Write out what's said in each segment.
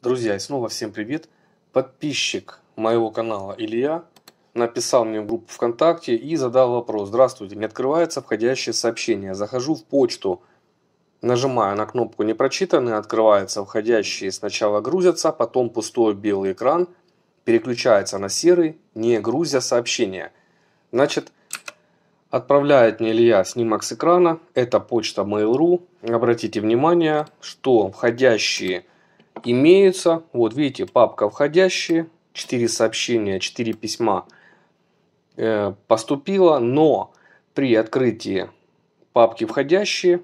Друзья, и снова всем привет. Подписчик моего канала Илья написал мне в группу ВКонтакте и задал вопрос. Здравствуйте, не открывается входящее сообщение. Захожу в почту, нажимаю на кнопку «Не прочитаны», открывается входящие. Сначала грузятся, потом пустой белый экран, переключается на серый, не грузя сообщение. Значит, Отправляет мне Илья снимок с экрана. Это почта Mail.ru. Обратите внимание, что входящие имеются. Вот видите, папка входящие, 4 сообщения, 4 письма э, поступило, но при открытии папки входящие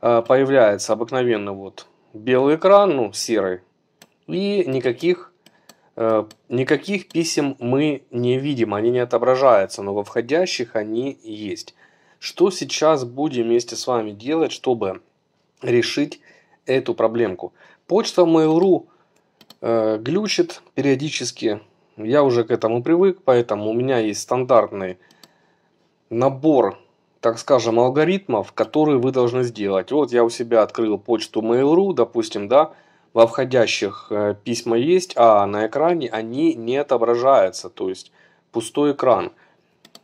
э, появляется обыкновенный вот белый экран, ну серый, и никаких э, никаких писем мы не видим, они не отображаются, но во входящих они есть. Что сейчас будем вместе с вами делать, чтобы решить эту проблемку. Почта Mail.ru э, глючит периодически. Я уже к этому привык, поэтому у меня есть стандартный набор, так скажем, алгоритмов, которые вы должны сделать. Вот я у себя открыл почту Mail.ru, допустим, да, во входящих э, письма есть, а на экране они не отображаются, то есть пустой экран.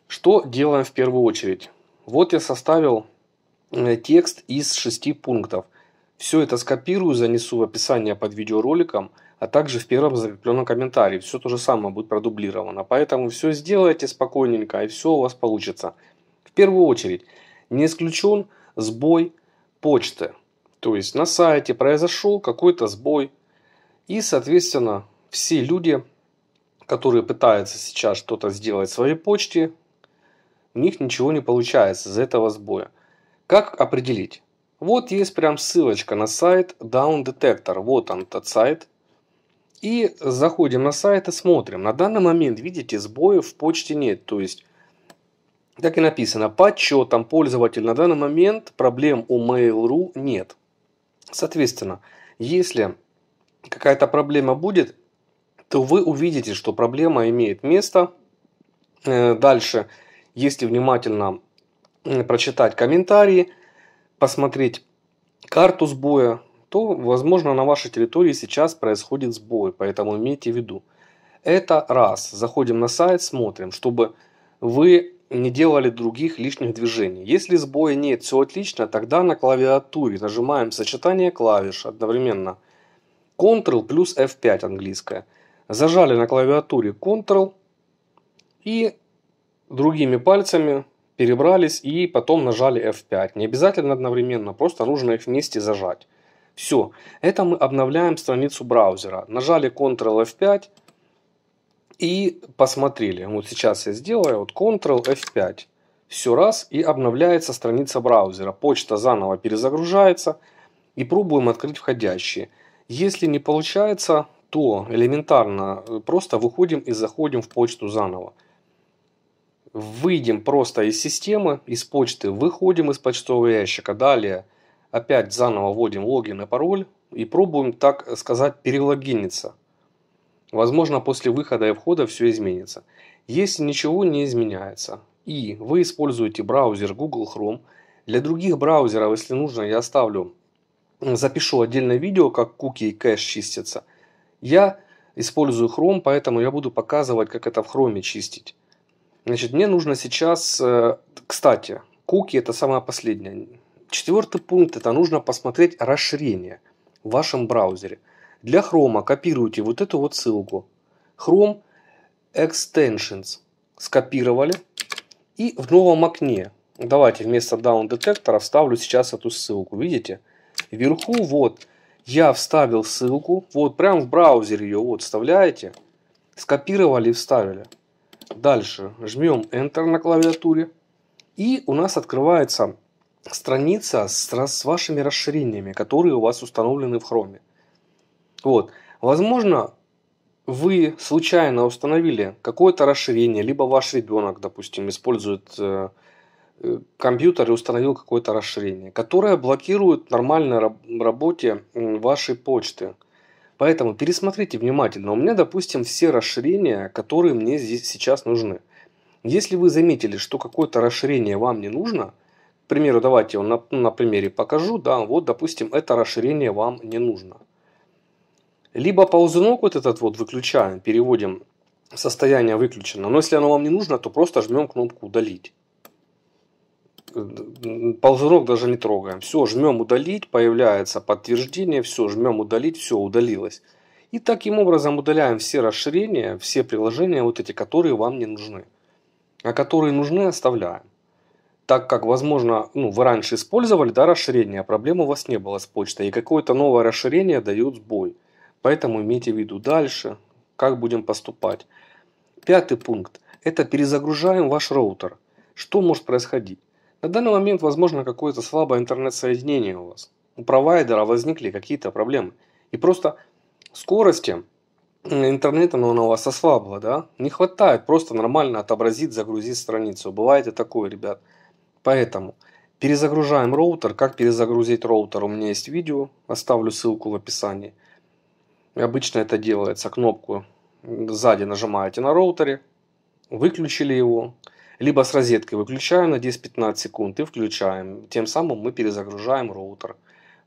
Что делаем в первую очередь? Вот я составил э, текст из шести пунктов. Все это скопирую, занесу в описание под видеороликом, а также в первом закрепленном комментарии. Все то же самое будет продублировано. Поэтому все сделайте спокойненько и все у вас получится. В первую очередь не исключен сбой почты. То есть на сайте произошел какой-то сбой. И соответственно все люди, которые пытаются сейчас что-то сделать в своей почте, у них ничего не получается из-за этого сбоя. Как определить? Вот есть прям ссылочка на сайт Down Detector. Вот он, этот сайт. И заходим на сайт и смотрим. На данный момент, видите, сбоев в почте нет. То есть, так и написано, по отчетам пользователь на данный момент проблем у Mail.ru нет. Соответственно, если какая-то проблема будет, то вы увидите, что проблема имеет место. Э, дальше, если внимательно прочитать комментарии – посмотреть карту сбоя, то, возможно, на вашей территории сейчас происходит сбой, поэтому имейте в виду. Это раз. Заходим на сайт, смотрим, чтобы вы не делали других лишних движений. Если сбоя нет, все отлично, тогда на клавиатуре нажимаем сочетание клавиш одновременно. Ctrl плюс F5 английское. Зажали на клавиатуре Ctrl и другими пальцами перебрались и потом нажали F5. Не обязательно одновременно, просто нужно их вместе зажать. Все, это мы обновляем страницу браузера. Нажали Ctrl F5 и посмотрели. Вот сейчас я сделаю, вот Ctrl F5. Все раз и обновляется страница браузера. Почта заново перезагружается и пробуем открыть входящие. Если не получается, то элементарно э, просто выходим и заходим в почту заново. Выйдем просто из системы, из почты выходим из почтового ящика. Далее опять заново вводим логин и пароль и пробуем, так сказать, перелогиниться. Возможно, после выхода и входа все изменится. Если ничего не изменяется и вы используете браузер Google Chrome, для других браузеров, если нужно, я оставлю, запишу отдельное видео, как куки и кэш чистятся. Я использую Chrome, поэтому я буду показывать, как это в Chrome чистить. Значит, мне нужно сейчас... Э, кстати, куки – это самое последнее. Четвертый пункт – это нужно посмотреть расширение в вашем браузере. Для Chrome копируйте вот эту вот ссылку. Chrome Extensions. Скопировали. И в новом окне, давайте вместо down Detector вставлю сейчас эту ссылку. Видите? Вверху вот я вставил ссылку. Вот прям в браузер ее вот вставляете. Скопировали и вставили. Дальше жмем Enter на клавиатуре. И у нас открывается страница с, с вашими расширениями, которые у вас установлены в Chrome. Вот. Возможно, вы случайно установили какое-то расширение, либо ваш ребенок, допустим, использует э, э компьютер и установил какое-то расширение, которое блокирует нормальной раб работе вашей почты – Поэтому пересмотрите внимательно. У меня, допустим, все расширения, которые мне здесь сейчас нужны. Если вы заметили, что какое-то расширение вам не нужно, к примеру, давайте я на, на примере покажу, да, вот, допустим, это расширение вам не нужно. Либо ползунок вот этот вот выключаем, переводим в состояние выключено, но если оно вам не нужно, то просто жмем кнопку «Удалить» ползунок даже не трогаем. Все, жмем удалить, появляется подтверждение, все, жмем удалить, все, удалилось. И таким образом удаляем все расширения, все приложения, вот эти, которые вам не нужны. А которые нужны, оставляем. Так как, возможно, ну, вы раньше использовали да, расширение, а проблем у вас не было с почтой, и какое-то новое расширение дает сбой. Поэтому имейте в виду дальше, как будем поступать. Пятый пункт – это перезагружаем ваш роутер. Что может происходить? На данный момент возможно какое-то слабое интернет-соединение у вас. У провайдера возникли какие-то проблемы. И просто скорости интернета ну, оно у вас ослабло, да? Не хватает просто нормально отобразить, загрузить страницу. Бывает и такое, ребят. Поэтому перезагружаем роутер. Как перезагрузить роутер? У меня есть видео, оставлю ссылку в описании. Обычно это делается, кнопку сзади нажимаете на роутере, выключили его, либо с розеткой выключаем на 10-15 секунд и включаем. Тем самым мы перезагружаем роутер.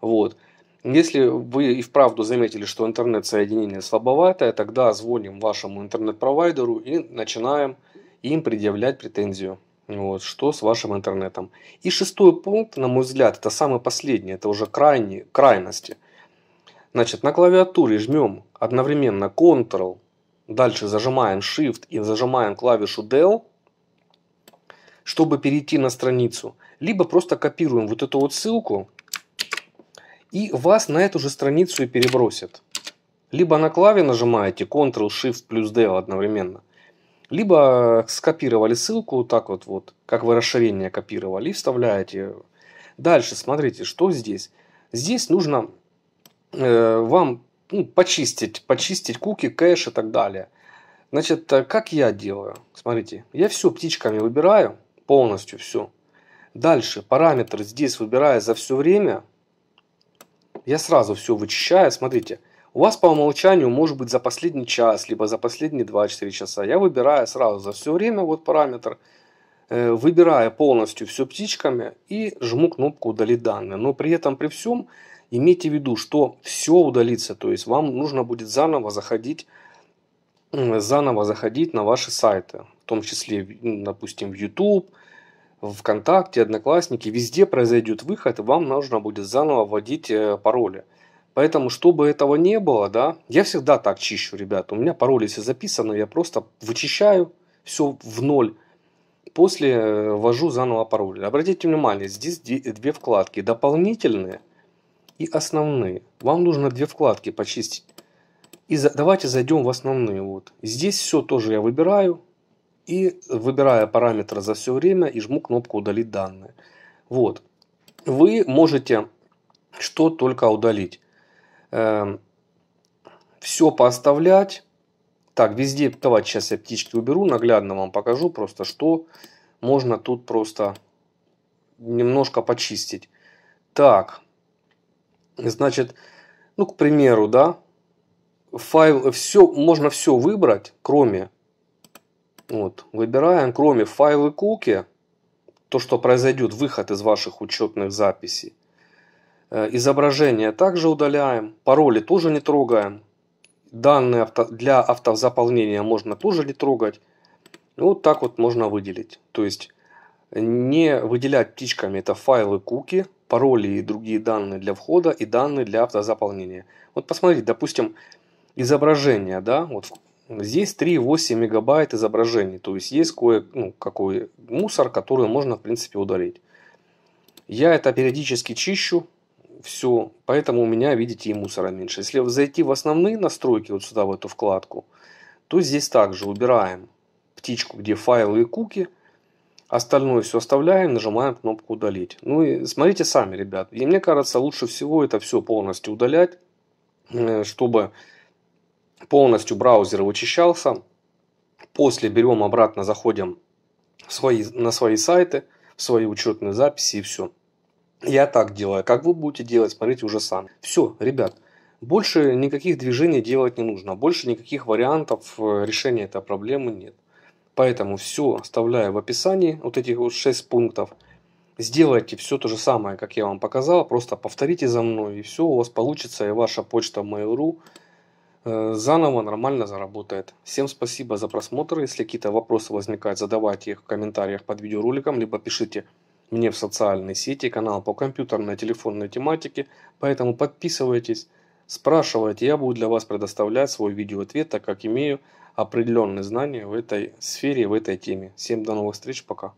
Вот. Если вы и вправду заметили, что интернет-соединение слабоватое, тогда звоним вашему интернет-провайдеру и начинаем им предъявлять претензию. Вот, что с вашим интернетом. И шестой пункт, на мой взгляд, это самый последний, это уже крайние крайности. Значит, на клавиатуре жмем одновременно Ctrl, дальше зажимаем Shift и зажимаем клавишу Del – чтобы перейти на страницу, либо просто копируем вот эту вот ссылку, и вас на эту же страницу и перебросят. Либо на клаве нажимаете Ctrl, Shift плюс D одновременно, либо скопировали ссылку, так вот, вот как вы расширение копировали, и вставляете. Дальше смотрите, что здесь. Здесь нужно э, вам ну, почистить, почистить куки, кэш и так далее. Значит, э, как я делаю? Смотрите, я все птичками выбираю полностью все. Дальше параметр здесь выбирая за все время, я сразу все вычищаю. Смотрите, у вас по умолчанию может быть за последний час, либо за последние 24 часа. Я выбираю сразу за все время вот параметр, э, выбирая полностью все птичками и жму кнопку «Удалить данные». Но при этом, при всем, имейте в виду, что все удалится, то есть вам нужно будет заново заходить, заново заходить на ваши сайты в том числе, ну, допустим, в YouTube, ВКонтакте, Одноклассники, везде произойдет выход, и вам нужно будет заново вводить э, пароли. Поэтому, чтобы этого не было, да, я всегда так чищу, ребят. У меня пароли все записаны, я просто вычищаю все в ноль. После э, ввожу заново пароль. Обратите внимание, здесь две вкладки. Дополнительные и основные. Вам нужно две вкладки почистить. И за, давайте зайдем в основные. Вот. Здесь все тоже я выбираю и выбирая параметры за все время и жму кнопку «Удалить данные». Вот. Вы можете что только удалить. Эм, все поставлять. Так, везде, давайте сейчас я птички уберу, наглядно вам покажу просто, что можно тут просто немножко почистить. Так, значит, ну, к примеру, да, файл, все, можно все выбрать, кроме вот. Выбираем, кроме файлы куки, то, что произойдет выход из ваших учетных записей. Э, изображение также удаляем, пароли тоже не трогаем. Данные авто, для автозаполнения можно тоже не трогать. Вот так вот можно выделить. То есть не выделять птичками это файлы куки, пароли и другие данные для входа и данные для автозаполнения. Вот посмотрите, допустим, изображение, да, вот Здесь 3,8 мегабайт изображений, то есть есть кое-какой ну, мусор, который можно, в принципе, удалить. Я это периодически чищу, все, поэтому у меня, видите, и мусора меньше. Если зайти в основные настройки, вот сюда, в эту вкладку, то здесь также убираем птичку, где файлы и куки, остальное все оставляем, нажимаем кнопку «Удалить». Ну и смотрите сами, ребят. И мне кажется, лучше всего это все полностью удалять, э, чтобы полностью браузер вычищался. После берем обратно, заходим в свои, на свои сайты, в свои учетные записи и все. Я так делаю. Как вы будете делать, смотрите уже сами. Все, ребят, больше никаких движений делать не нужно. Больше никаких вариантов э, решения этой проблемы нет. Поэтому все оставляю в описании, вот этих вот 6 пунктов. Сделайте все то же самое, как я вам показал, просто повторите за мной, и все у вас получится, и ваша почта Mail.ru Э, заново нормально заработает. Всем спасибо за просмотр. Если какие-то вопросы возникают, задавайте их в комментариях под видеороликом, либо пишите мне в социальные сети, канал по компьютерной телефонной тематике. Поэтому подписывайтесь, спрашивайте, я буду для вас предоставлять свой видеоответ, так как имею определенные знания в этой сфере, в этой теме. Всем до новых встреч, пока.